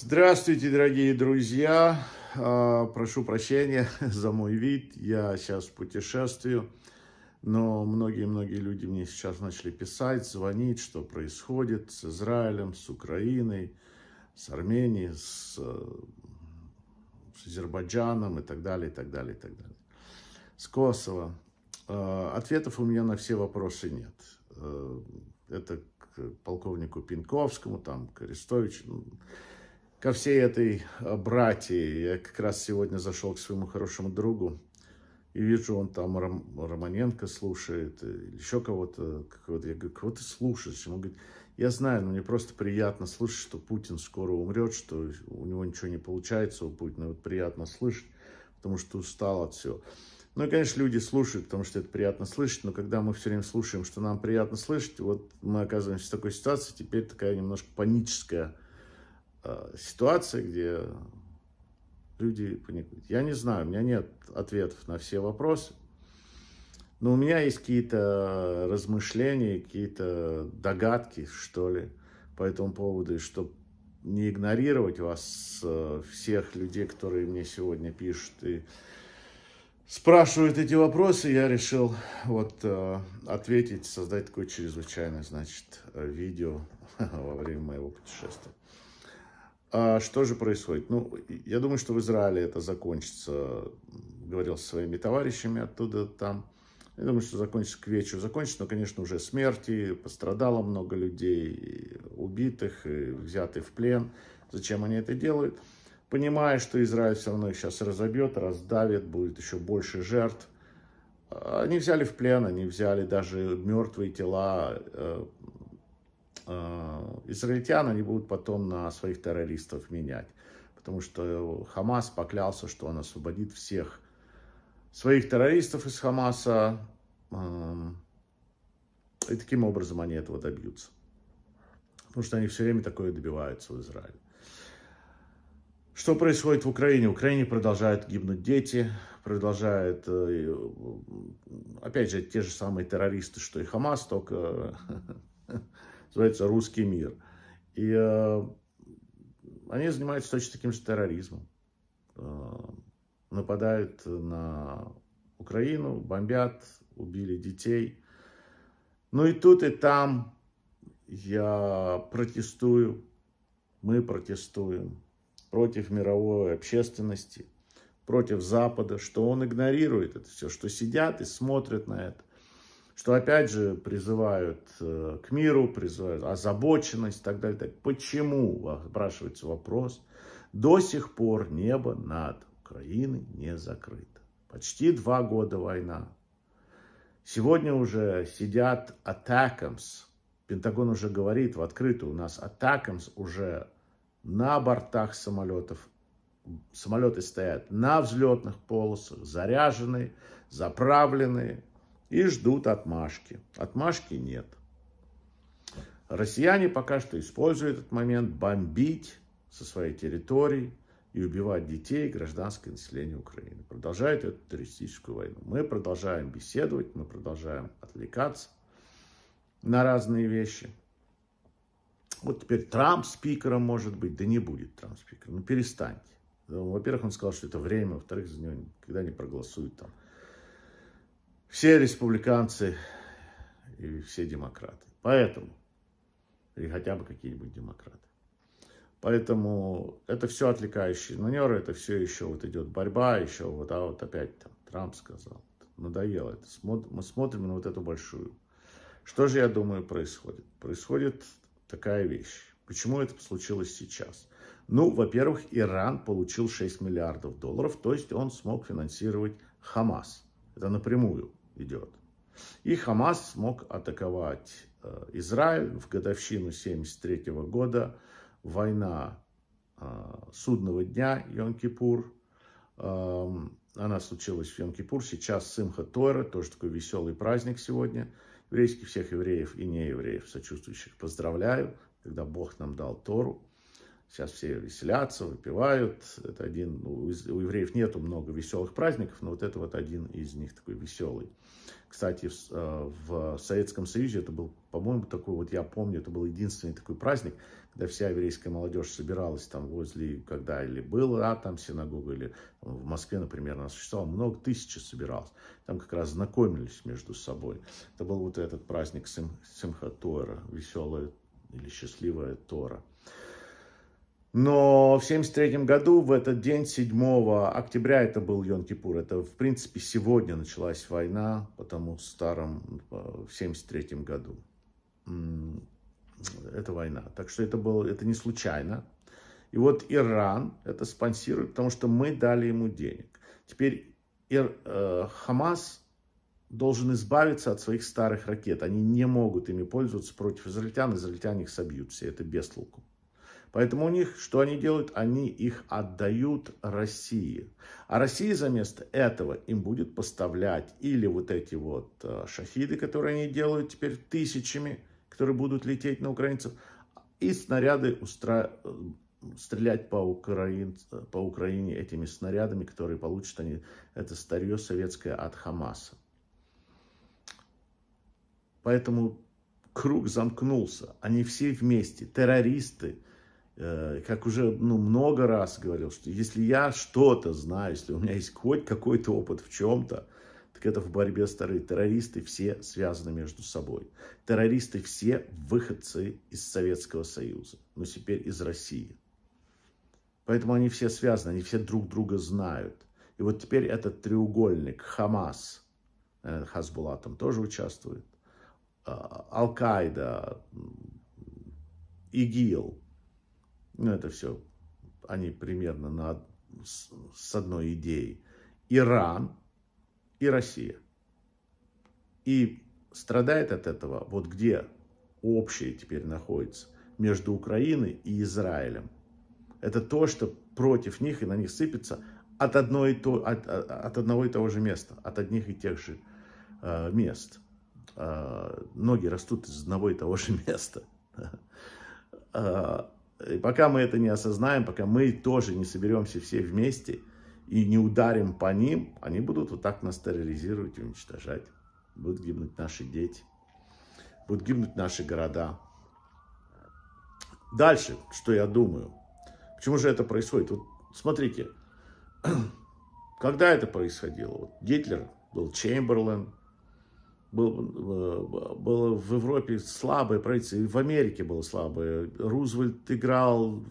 Здравствуйте, дорогие друзья! А, прошу прощения за мой вид. Я сейчас путешествую, но многие-многие люди мне сейчас начали писать, звонить, что происходит с Израилем, с Украиной, с Арменией, с, э, с Азербайджаном и так далее, и так далее, и так далее. С Косово. А, ответов у меня на все вопросы нет. Э, это к полковнику Пинковскому, там, к Арестовичу ко всей этой э, братии. Я как раз сегодня зашел к своему хорошему другу, и вижу, он там Ром, Романенко слушает, э, еще кого-то. Какого Я говорю, кого ты слушаешь? Он говорит, я знаю, но мне просто приятно слышать, что Путин скоро умрет, что у него ничего не получается у Путина. Вот приятно слышать, потому что устал от всего. Ну и, конечно, люди слушают, потому что это приятно слышать, но когда мы все время слушаем, что нам приятно слышать, вот мы оказываемся в такой ситуации, теперь такая немножко паническая э, ситуации, где люди паникуют. Я не знаю, у меня нет ответов на все вопросы. Но у меня есть какие-то размышления, какие-то догадки, что ли, по этому поводу. И чтобы не игнорировать вас, э, всех людей, которые мне сегодня пишут и спрашивают эти вопросы, я решил вот э, ответить, создать такое чрезвычайное, значит, э, видео во время моего путешествия. А что же происходит? Ну, я думаю, что в Израиле это закончится. Говорил со своими товарищами оттуда там. Я думаю, что закончится к вечеру. Закончится, но, конечно, уже смерти. Пострадало много людей, убитых, взятых в плен. Зачем они это делают? Понимая, что Израиль все равно их сейчас разобьет, раздавит, будет еще больше жертв. Они взяли в плен, они взяли даже мертвые тела э, Э, израильтян, они будут потом на своих террористов менять. Потому что Хамас поклялся, что он освободит всех своих террористов из Хамаса. Эм, и таким образом они этого добьются. Потому что они все время такое добиваются в Израиле. Что происходит в Украине? В Украине продолжают гибнуть дети, продолжают, э, опять же, те же самые террористы, что и Хамас, только называется «Русский мир». И э, они занимаются точно таким же терроризмом. Э, нападают на Украину, бомбят, убили детей. Ну и тут, и там я протестую, мы протестуем против мировой общественности, против Запада, что он игнорирует это все, что сидят и смотрят на это что опять же призывают э, к миру, призывают озабоченность и так далее. Почему, спрашивается вопрос, до сих пор небо над Украиной не закрыто? Почти два года война. Сегодня уже сидят атакамс. Пентагон уже говорит в открытую, у нас атакамс уже на бортах самолетов. Самолеты стоят на взлетных полосах, заряженные, заправленные, и ждут отмашки. Отмашки нет. Россияне пока что используют этот момент бомбить со своей территории и убивать детей и гражданское население Украины. Продолжают эту террористическую войну. Мы продолжаем беседовать, мы продолжаем отвлекаться на разные вещи. Вот теперь Трамп спикером может быть, да не будет Трамп спикером, ну перестаньте. Ну, во-первых, он сказал, что это время, во-вторых, за него никогда не проголосуют там все республиканцы и все демократы. Поэтому, или хотя бы какие-нибудь демократы. Поэтому это все отвлекающие манеры, это все еще вот идет борьба, еще вот, а вот опять там Трамп сказал. Надоело это. Мы смотрим на вот эту большую. Что же, я думаю, происходит? Происходит такая вещь. Почему это случилось сейчас? Ну, во-первых, Иран получил 6 миллиардов долларов, то есть он смог финансировать Хамас. Это напрямую идет. И Хамас смог атаковать э, Израиль в годовщину 1973 года. Война э, судного дня Йом-Кипур. Эм, она случилась в Йом-Кипур. Сейчас Симха Тора тоже такой веселый праздник сегодня. Еврейских всех евреев и неевреев, сочувствующих, поздравляю, когда Бог нам дал Тору. Сейчас все веселятся, выпивают. Это один, ну, у евреев нету много веселых праздников, но вот это вот один из них такой веселый. Кстати, в, э, в Советском Союзе это был, по-моему, такой вот, я помню, это был единственный такой праздник, когда вся еврейская молодежь собиралась там возле, когда или была а, там синагога, или в Москве, например, она существовала, много тысяч собиралось. Там как раз знакомились между собой. Это был вот этот праздник Сим, Симха Тора, веселая или счастливая Тора. Но в 1973 году, в этот день, 7 октября, это был Йон-Кипур, это, в принципе, сегодня началась война потому тому старому, э, в 1973 году. Это война. Так что это было, это не случайно. И вот Иран это спонсирует, потому что мы дали ему денег. Теперь Ир, э, Хамас должен избавиться от своих старых ракет. Они не могут ими пользоваться против израильтян. Израильтяне их собьют все. Это без толку. Поэтому у них, что они делают? Они их отдают России. А Россия за место этого им будет поставлять или вот эти вот э, шахиды, которые они делают теперь тысячами, которые будут лететь на украинцев, и снаряды устра... Э, стрелять по, Украин... по Украине этими снарядами, которые получат они, это старье советское от Хамаса. Поэтому круг замкнулся. Они все вместе. Террористы, Э, как уже ну, много раз говорил, что если я что-то знаю, если у меня есть хоть какой-то опыт в чем-то, так это в борьбе с терроризмом. Террористы все связаны между собой. Террористы все выходцы из Советского Союза, но теперь из России. Поэтому они все связаны, они все друг друга знают. И вот теперь этот треугольник Хамас, э, Хазбулла там тоже участвует, а, Аль-Каида, ИГИЛ, ну, это все, они примерно на, с, с одной идеей. Иран и Россия. И страдает от этого вот где общее теперь находится между Украиной и Израилем. Это то, что против них и на них сыпется от, одной и то, от, от одного и того же места, от одних и тех же э, мест. Э, ноги растут из одного и того же места. Э, и э, пока мы это не осознаем, пока мы тоже не соберемся все вместе и не ударим по ним, они будут вот так нас терроризировать и уничтожать. Будут гибнуть наши дети, будут гибнуть наши города. Дальше, что я думаю. Почему же это происходит? Вот смотрите, когда это происходило? Вот Гитлер был Чемберлен, был, э, было в Европе слабое правительство, и в Америке было слабое. Рузвельт играл,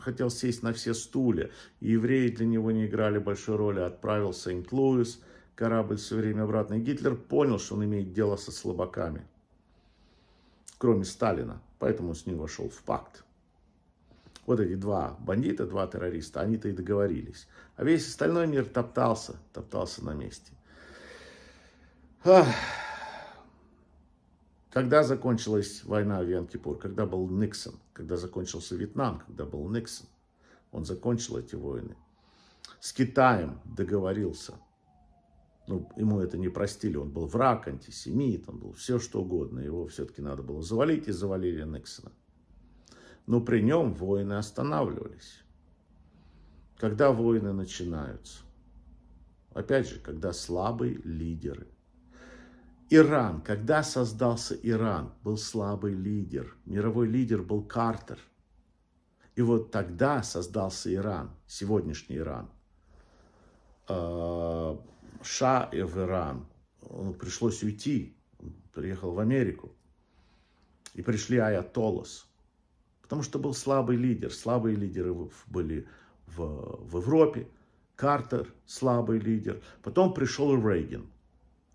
хотел сесть на все стулья. Евреи для него не играли большой роли. Отправил Сент-Луис, корабль все время обратно. И Гитлер понял, что он имеет дело со слабаками. Кроме Сталина. Поэтому с ним вошел в пакт. Вот эти два бандита, два террориста, они-то и договорились. А весь остальной мир топтался, топтался на месте. Ах. Когда закончилась война в ян Когда был Никсон? Когда закончился Вьетнам? Когда был Никсон? Он закончил эти войны. С Китаем договорился. Ну, ему это не простили. Он был враг, антисемит, он был все что угодно. Его все-таки надо было завалить, и завалили Никсона. Но при нем войны останавливались. Когда войны начинаются? Опять же, когда слабые лидеры – Иран. Когда создался Иран, был слабый лидер. Мировой лидер был Картер. И вот тогда создался Иран, сегодняшний Иран. А, Ша в Иран. Пришлось уйти. приехал в Америку. И пришли аятоллас. Потому что был слабый лидер. Слабые лидеры были в, в Европе. Картер слабый лидер. Потом пришел Рейган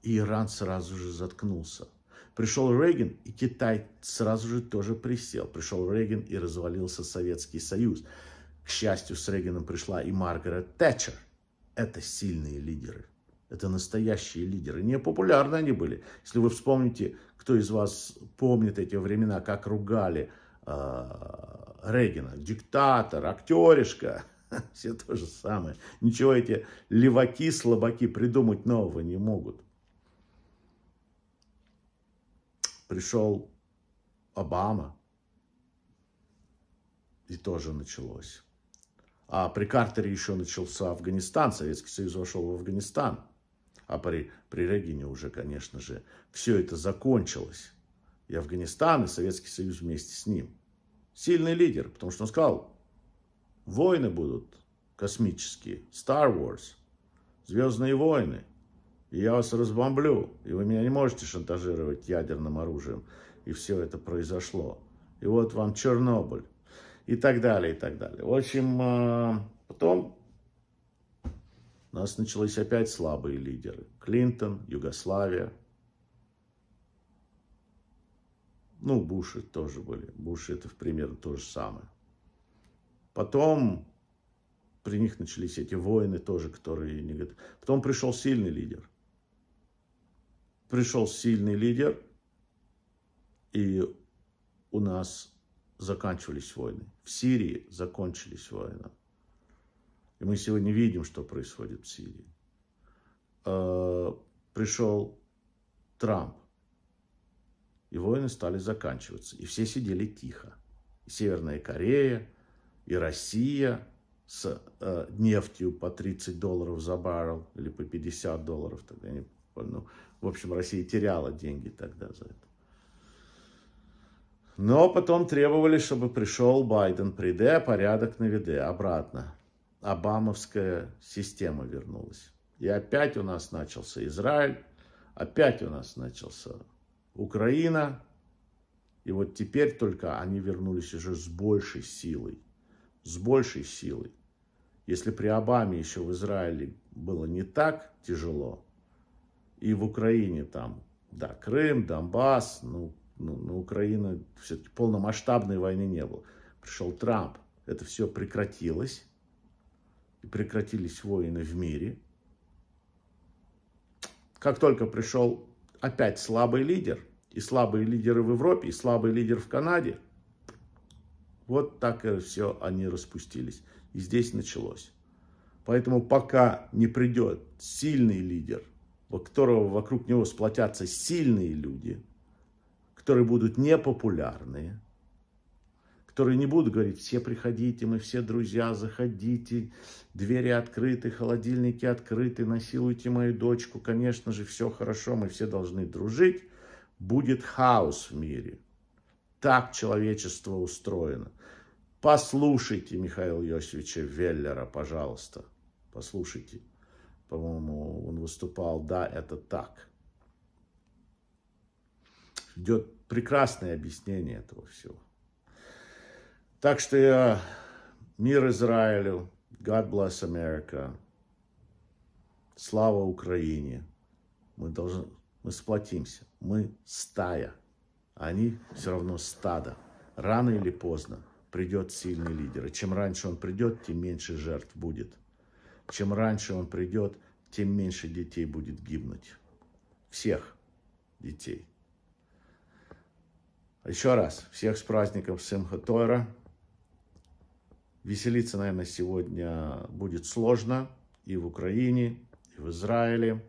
и Иран сразу же заткнулся. Пришел Рейган, и Китай сразу же тоже присел. Пришел Рейган, и развалился Советский Союз. К счастью, с Рейганом пришла и Маргарет Тэтчер. Это сильные лидеры. Это настоящие лидеры. Не популярны они были. Если вы вспомните, кто из вас помнит эти времена, как ругали э, Рейгана. Диктатор, актеришка. Все то же самое. Ничего эти леваки, слабаки придумать нового не могут. пришел Обама, и тоже началось. А при Картере еще начался Афганистан, Советский Союз вошел в Афганистан. А при, при Регине уже, конечно же, все это закончилось. И Афганистан, и Советский Союз вместе с ним. Сильный лидер, потому что он сказал, войны будут космические, Star Wars, Звездные войны – и я вас разбомблю, и вы меня не можете шантажировать ядерным оружием. И все это произошло. И вот вам Чернобыль. И так далее, и так далее. В общем, а, потом у нас начались опять слабые лидеры. Клинтон, Югославия. Ну, Буши тоже были. Буши это примерно то же самое. Потом при них начались эти войны тоже, которые не... Потом пришел сильный лидер – пришел сильный лидер, и у нас заканчивались войны. В Сирии закончились войны. И мы сегодня видим, что происходит в Сирии. А, пришел Трамп, и войны стали заканчиваться. И все сидели тихо. И Северная Корея, и Россия с э, нефтью по 30 долларов за баррел или по 50 долларов, тогда я не Типа, ну, в общем, Россия теряла деньги тогда за это. Но потом требовали, чтобы пришел Байден, приде, порядок наведе, обратно. Обамовская система вернулась. И опять у нас начался Израиль, опять у нас начался Украина. И вот теперь только они вернулись уже с большей силой. С большей силой. Если при Обаме еще в Израиле было не так тяжело, и в Украине там, да, Крым, Донбасс, ну, ну на Украину все-таки полномасштабной войны не было. Пришел Трамп, это все прекратилось, и прекратились войны в мире. Как только пришел опять слабый лидер, и слабые лидеры в Европе, и слабый лидер в Канаде, вот так и все они распустились. И здесь началось. Поэтому пока не придет сильный лидер – которого вокруг него сплотятся сильные люди, которые будут непопулярные, которые не будут говорить, все приходите, мы все друзья, заходите, двери открыты, холодильники открыты, насилуйте мою дочку, конечно же, все хорошо, мы все должны дружить, будет хаос в мире. Так человечество устроено. Послушайте Михаила Йосифовича Веллера, пожалуйста, послушайте по-моему, он выступал, да, это так. Идет прекрасное объяснение этого всего. Так что я мир Израилю, God bless America, слава Украине. Мы должны, мы сплотимся, мы стая, а они все равно стадо. Рано или поздно придет сильный лидер, и чем раньше он придет, тем меньше жертв будет. Чем раньше он придет, тем меньше детей будет гибнуть. Всех детей. А Еще раз, всех с праздником Симха Тойра. Веселиться, наверное, сегодня будет сложно и в Украине, и в Израиле,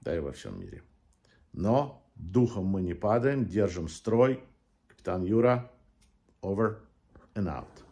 да и во всем мире. Но духом мы не падаем, держим строй. Капитан Юра, over and out.